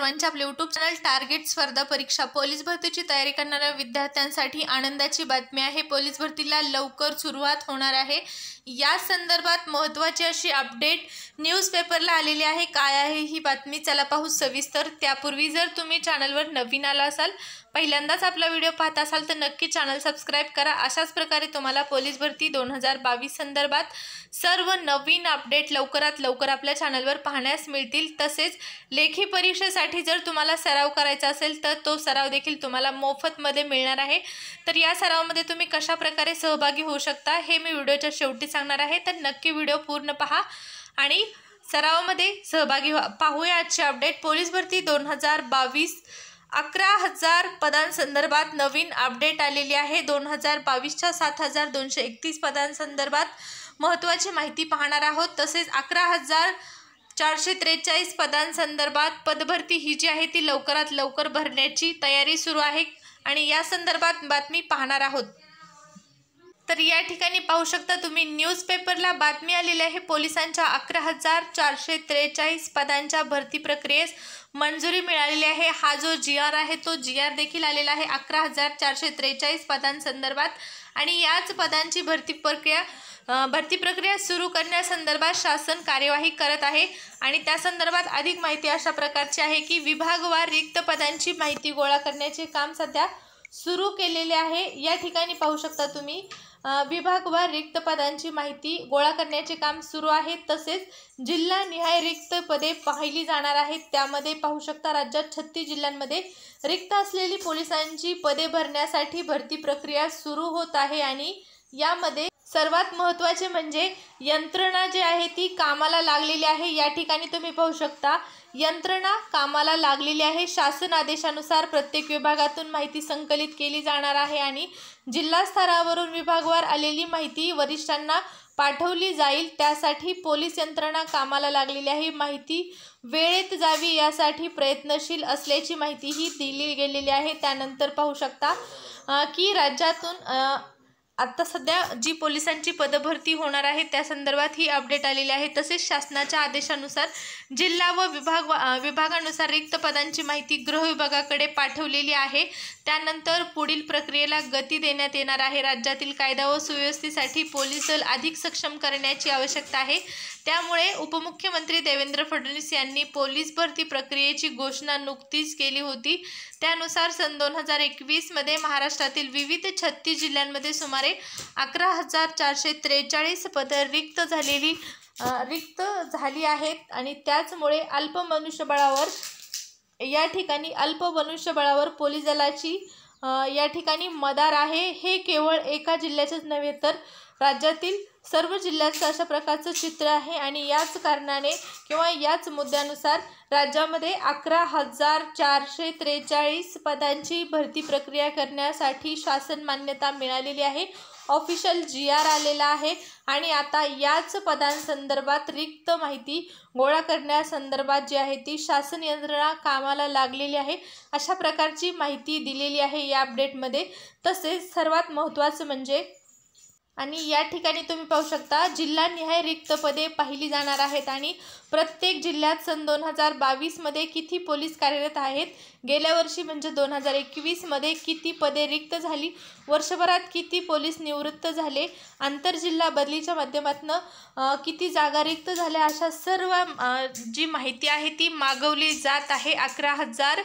सर्वांचे आपले YouTube channel target स्पर्धा परीक्षा पोलीस भरतीची तयारी करणाऱ्या विद्यार्थ्यांसाठी आनंदाची बातमी आहे पोलीस भरतीला लवकर सुरुवात होणार आहे या संदर्भात महत्त्वाची अशी अपडेट न्यूजपेपरला आलेली आहे काय आहे ही बातमी चला पाहू सविस्तर त्यापूर्वी जर तुम्ही चॅनलवर नवीन आला असाल पहिल्यांदाच आपला व्हिडिओ पाहता असाल तर नक्की चॅनल सबस्क्राईब करा अशाच प्रकारे तुम्हाला पोलीस भरती दोन हजार बावीस संदर्भात सर्व नवीन अपडेट लवकरात लवकर आपल्या चॅनलवर पाहण्यास मिळतील तसेच लेखी परीक्षेसाठी यासाठी जर तुम्हाला सराव करायचा असेल तर तो सराव देखील तुम्हाला मोफतमध्ये मिळणार आहे तर या सरावमध्ये तुम्ही कशाप्रकारे सहभागी होऊ शकता हे मी व्हिडिओच्या शेवटी सांगणार आहे तर नक्की व्हिडिओ पूर्ण पहा आणि सरावामध्ये सहभागी व्हा पाहूया आजचे अपडेट पोलीस भरती दोन हजार बावीस अकरा हजार पदांसंदर्भात नवीन अपडेट आलेली आहे दोन हजार बावीसच्या सात हजार दोनशे एकतीस पदांसंदर्भात महत्त्वाची माहिती पाहणार आहोत तसेच अकरा हजार चारशे त्रेचाळीस पदांसंदर्भात पदभरती ही जी आहे ती लवकरात लवकर भरण्याची तयारी सुरू आहे आणि या संदर्भात बातमी पाहणार आहोत तर या ठिकाणी पाहू शकता तुम्ही न्यूजपेपरला बातमी आलेली आहे पोलिसांच्या अकरा हजार चारशे त्रेचाळीस पदांच्या भरती प्रक्रियेस मंजुरी मिळालेली आहे हा जो जी आर आहे तो जी आर देखील आलेला आहे अकरा हजार चारशे त्रेचाळीस पदांसंदर्भात आणि याच पदांची भरती प्रक्रिया भरती प्रक्रिया सुरू करण्यासंदर्भात शासन कार्यवाही करत आहे आणि त्या संदर्भात अधिक माहिती अशा प्रकारची आहे की विभागवार रिक्त पदांची माहिती गोळा करण्याचे काम सध्या सुरू केलेले आहे या ठिकाणी पाहू शकता तुम्ही विभागवार रिक्त पदांची माहिती गोळा करण्याचे काम सुरू आहे तसेच जिल्हा निहाय रिक्त पदे पाहिली जाणार आहेत त्यामध्ये पाहू शकता राज्यात छत्तीस जिल्ह्यांमध्ये रिक्त असलेली पोलिसांची पदे भरण्यासाठी भरती प्रक्रिया सुरू होत आहे आणि यामध्ये सर्वात महत्त्वाचे म्हणजे यंत्रणा जी आहे ती कामाला लागलेली आहे या ठिकाणी तुम्ही पाहू शकता यंत्रणा कामाला लागलेली आहे शासन आदेशानुसार प्रत्येक विभागातून माहिती संकलित केली जाणार आहे आणि जिल्हा स्तरावरून विभागवार आलेली माहिती वरिष्ठांना पाठवली जाईल त्यासाठी पोलीस यंत्रणा कामाला लागलेली आहे माहिती वेळेत जावी यासाठी प्रयत्नशील असल्याची माहितीही दिली गेलेली आहे त्यानंतर पाहू शकता की राज्यातून आत्ता सध्या जी पोलिसांची पदभरती होणार आहे त्या संदर्भात ही अपडेट आलेली आहे तसेच शासनाच्या आदेशानुसार जिल्हा व विभाग विभागानुसार रिक्त पदांची माहिती गृह विभागाकडे पाठवलेली आहे त्यानंतर पुढील प्रक्रियेला गती देण्यात येणार आहे राज्यातील कायदा व सुव्यवस्थेसाठी पोलीस दल अधिक सक्षम करण्याची आवश्यकता आहे त्यामुळे उपमुख्यमंत्री देवेंद्र फडणवीस यांनी पोलीस भरती प्रक्रियेची घोषणा नुकतीच केली होती त्यानुसार सन दोन हजार एकवीसमध्ये महाराष्ट्रातील विविध छत्तीस जिल्ह्यांमध्ये सुमारे अकरा हजार चारशे त्रेचाळीस रिक्त झालेली रिक्त झाली आहेत आणि त्याचमुळे अल्प मनुष्यबळावर या ठिकाणी अल्प मनुष्यबळावर पोलीस दलाची या ठिकाणी मदार आहे हे केवळ एका जिल्ह्याचेच नव्हे तर राज्यातील सर्व जिल्ह्यांचं अशा प्रकारचं चित्र आहे आणि याच कारणाने किंवा याच मुद्द्यानुसार राज्यामध्ये अकरा हजार चारशे त्रेचाळीस पदांची भरती प्रक्रिया करण्यासाठी शासन मान्यता मिळालेली आहे ऑफिशियल जी आर आलेला आहे आणि आता याच पदांसंदर्भात रिक्त माहिती गोळा करण्यासंदर्भात जी आहे ती शासन यंत्रणा कामाला लागलेली आहे अशा प्रकारची माहिती दिलेली आहे या अपडेटमध्ये तसेच सर्वात महत्त्वाचं म्हणजे आणि या ठिकाणी तुम्ही पाहू शकता जिल्हानिहाय रिक्त पदे पाहिली जाणार आहेत आणि प्रत्येक जिल्ह्यात सन दोन हजार बावीसमध्ये किती पोलीस कार्यरत आहेत गेल्या वर्षी म्हणजे दोन हजार एकवीसमध्ये किती पदे रिक्त झाली वर्षभरात किती पोलीस निवृत्त झाले आंतरजिल्हा बदलीच्या माध्यमातून किती जागा रिक्त झाल्या अशा सर्व जी माहिती आहे ती मागवली जात आहे अकरा हजार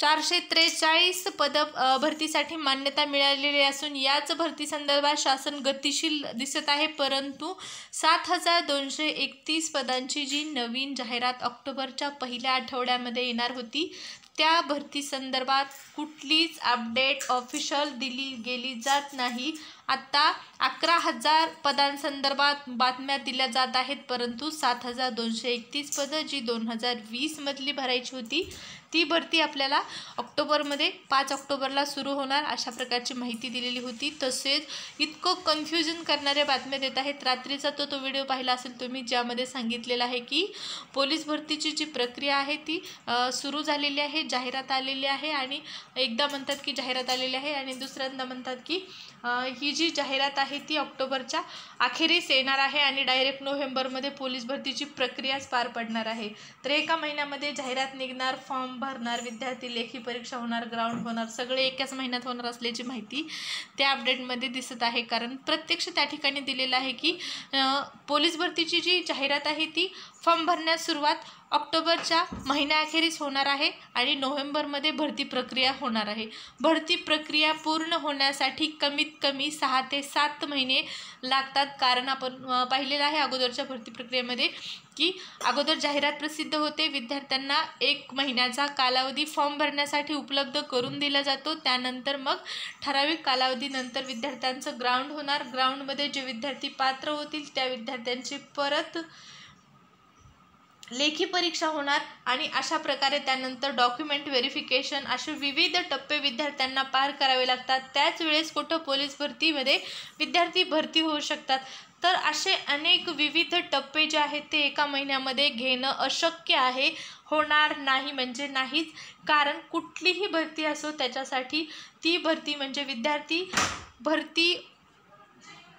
चारशे त्रेचाळीस पद भरतीसाठी मान्यता मिळालेली असून याच भरती संदर्भात शासन गतिशील दिसत आहे परंतु सात हजार दोनशे एकतीस पदांची जी नवीन जाहिरात ऑक्टोबरच्या पहिल्या आठवड्यामध्ये येणार होती त्या भरती संदर्भात कुठलीच अपडेट ऑफिशियल दिली गेली जात नाही आत्ता अकरा हजार पदांसंदर्भात बातम्या दिल्या जात आहेत परंतु सात हजार दोनशे एकतीस पदं जी दोन हजार वीसमधली भरायची होती ती भरती आपल्याला ऑक्टोबरमध्ये पाच ऑक्टोबरला सुरू होणार अशा प्रकारची माहिती दिलेली होती तसेच इतकं कन्फ्युजन करणाऱ्या बातम्या देत आहेत रात्रीचा तो तो व्हिडिओ पाहिला असेल तुम्ही ज्यामध्ये सांगितलेला आहे की पोलीस भरतीची जी प्रक्रिया आहे ती सुरू झालेली आहे जाहिरात आलेली आहे आणि एकदा म्हणतात की जाहिरात आलेली आहे आणि दुसऱ्यांदा म्हणतात की ही जी जाहिरात आहे ती ऑक्टोबरच्या अखेरीस येणार आहे आणि डायरेक्ट नोव्हेंबरमध्ये पोलीस भरतीची प्रक्रियाच पार पडणार आहे तर एका महिन्यामध्ये जाहिरात निघणार फॉर्म भरणार विद्यार्थी लेखी परीक्षा होणार ग्राउंड होणार सगळे एकाच महिन्यात होणार असल्याची माहिती त्या अपडेटमध्ये दिसत आहे कारण प्रत्यक्ष त्या ठिकाणी दिलेलं आहे की पोलीस भरतीची जी जाहिरात आहे ती फॉर्म भरण्यास सुरुवात ऑक्टोबरच्या महिन्याअखेरीस होणार आहे आणि नोव्हेंबरमध्ये भरती प्रक्रिया होणार आहे भरती प्रक्रिया पूर्ण होण्यासाठी कमीत कमी सहा ते सात महिने लागतात कारण आपण पाहिलेलं आहे अगोदरच्या भरती प्रक्रियेमध्ये की अगोदर जाहिरात प्रसिद्ध होते विद्यार्थ्यांना एक महिन्याचा कालावधी फॉर्म भरण्यासाठी उपलब्ध करून दिला जातो त्यानंतर मग ठराविक कालावधीनंतर विद्यार्थ्यांचं ग्राउंड होणार ग्राउंडमध्ये जे विद्यार्थी पात्र होतील त्या विद्यार्थ्यांची परत लेखी परीक्षा होणार आणि अशा प्रकारे त्यानंतर डॉक्युमेंट व्हेरिफिकेशन असे विविध टप्पे विद्यार्थ्यांना पार करावे लागतात त्याच वेळेस कुठं पोलीस भरतीमध्ये विद्यार्थी भरती होऊ शकतात तर असे अनेक विविध टप्पे जे आहेत ते एका महिन्यामध्ये घेणं अशक्य आहे होणार नाही म्हणजे नाहीच कारण कुठलीही भरती असो त्याच्यासाठी ती भरती म्हणजे विद्यार्थी भरती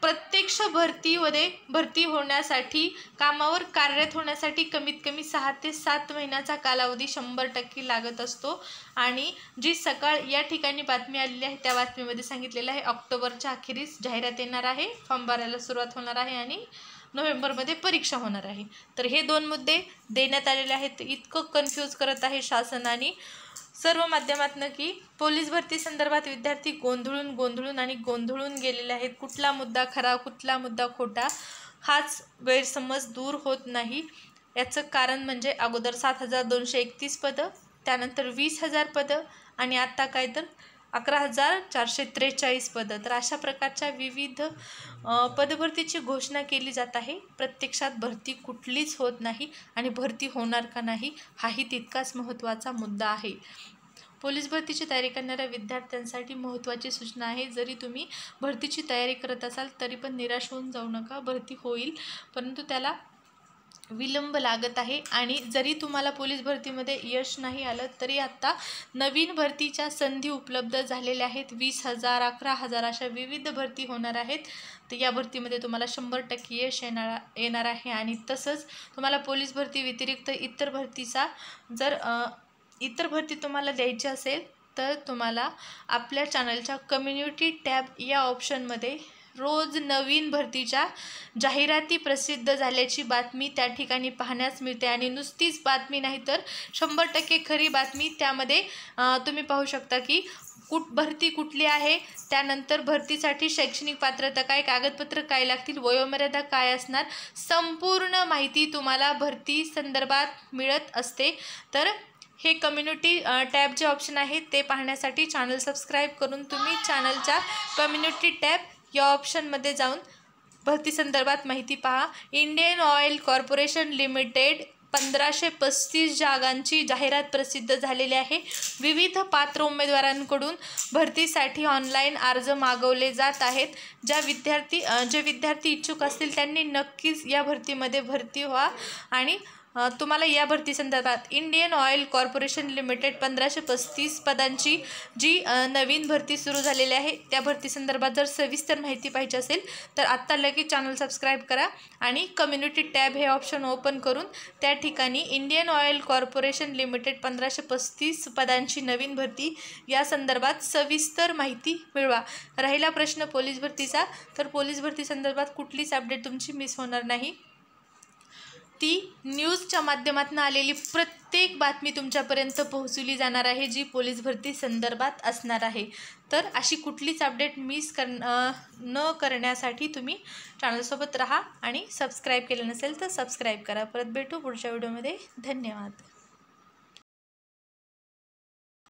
प्रत्यक्ष भरतीमध्ये भरती होण्यासाठी कामावर कार्यरत होण्यासाठी कमीत कमी सहा ते सात महिन्याचा कालावधी शंभर टक्के लागत असतो आणि जी सकाळ या ठिकाणी बातमी आलेली आहे त्या बातमीमध्ये सांगितलेलं आहे ऑक्टोबरच्या अखेरीस जाहिरात येणार आहे फॉर्म भरायला सुरुवात होणार आहे आणि नोव्हेंबरमध्ये परीक्षा होणार आहे तर हे दोन मुद्दे देण्यात आलेले आहेत इतकं कन्फ्यूज करत आहे शासनाने सर्व माध्यमातनं की पोलीस भरती संदर्भात विद्यार्थी गोंधळून गोंधळून आणि गोंधळून गेलेले आहेत कुठला मुद्दा खरा कुठला मुद्दा खोटा हाच गैरसमज दूर होत नाही याचं कारण म्हणजे अगोदर सात हजार दोनशे एकतीस पदं त्यानंतर वीस हजार पदं आणि आत्ता काय तर अकरा हजार चारशे त्रेचाळीस पदं तर अशा प्रकारच्या विविध पदभरतीची घोषणा केली जात आहे प्रत्यक्षात भरती कुठलीच होत नाही आणि भरती होणार का नाही हाही तितकाच महत्त्वाचा मुद्दा आहे पोलीस भरतीची तयारी करणाऱ्या विद्यार्थ्यांसाठी महत्त्वाची सूचना आहे जरी तुम्ही भरतीची तयारी करत असाल तरी पण निराश होऊन जाऊ नका भरती होईल परंतु त्याला विलंब लागत आहे आणि जरी तुम्हाला पोलीस भरतीमध्ये यश नाही आलं तरी आत्ता नवीन भरतीच्या संधी उपलब्ध झालेल्या आहेत वीस हजार अकरा हजार अशा विविध भरती होणार आहेत तर या भरतीमध्ये तुम्हाला शंभर टक्के यश येणार येणार आहे आणि तसंच तुम्हाला पोलीस भरती व्यतिरिक्त इतर भरतीचा जर इतर भरती तुम्हाला द्यायची असेल तर तुम्हाला आपल्या चॅनलच्या कम्युनिटी टॅब या ऑप्शनमध्ये रोज नवीन भरतीच्या जाहिराती प्रसिद्ध झाल्याची बातमी त्या ठिकाणी पाहण्यास मिळते आणि नुसतीच बातमी नाही तर शंभर टक्के खरी बातमी त्यामध्ये तुम्ही पाहू शकता की कुठ भरती कुठली आहे त्यानंतर भरतीसाठी शैक्षणिक पात्रता काय कागदपत्र काय लागतील वयोमर्यादा काय असणार संपूर्ण माहिती तुम्हाला भरती संदर्भात मिळत असते तर हे कम्युनिटी टॅब जे ऑप्शन आहे ते पाहण्यासाठी चॅनल सबस्क्राईब करून तुम्ही चॅनलच्या कम्युनिटी टॅब या ऑप्शनमध्ये जाऊन भरती संदर्भात माहिती पहा इंडियन ऑइल कॉर्पोरेशन लिमिटेड पंधराशे पस्तीस जागांची जाहिरात प्रसिद्ध झालेली आहे विविध पात्र उमेदवारांकडून भरतीसाठी ऑनलाईन अर्ज मागवले जात आहेत ज्या विद्यार्थी जे विद्यार्थी इच्छुक असतील त्यांनी नक्कीच या भरतीमध्ये भरती व्हा आणि तुम्हाला या भरती संदर्भात इंडियन ऑइल कॉर्पोरेशन लिमिटेड पंधराशे पस्तीस पदांची जी नवीन भरती सुरू झालेली आहे त्या भरती संदर्भात जर सविस्तर माहिती पाहिजे असेल तर आत्ता लगेच चॅनल सबस्क्राईब करा आणि कम्युनिटी टॅब हे ऑप्शन ओपन करून त्या ठिकाणी इंडियन ऑइल कॉर्पोरेशन लिमिटेड पंधराशे पस्तीस पदांची नवीन भरती या संदर्भात सविस्तर माहिती मिळवा राहिला प्रश्न पोलीस भरतीचा तर पोलीस भरती संदर्भात कुठलीच अपडेट तुमची मिस होणार नाही ती न्यूजच्या माध्यमातून आलेली प्रत्येक बातमी तुमच्यापर्यंत पोहोचवली जाणार आहे जी पोलीस भरती संदर्भात असणार आहे तर अशी कुठलीच अपडेट मिस कर न करण्यासाठी तुम्ही चॅनलसोबत राहा आणि सबस्क्राईब केलं नसेल तर सबस्क्राईब करा परत भेटू पुढच्या व्हिडिओमध्ये धन्यवाद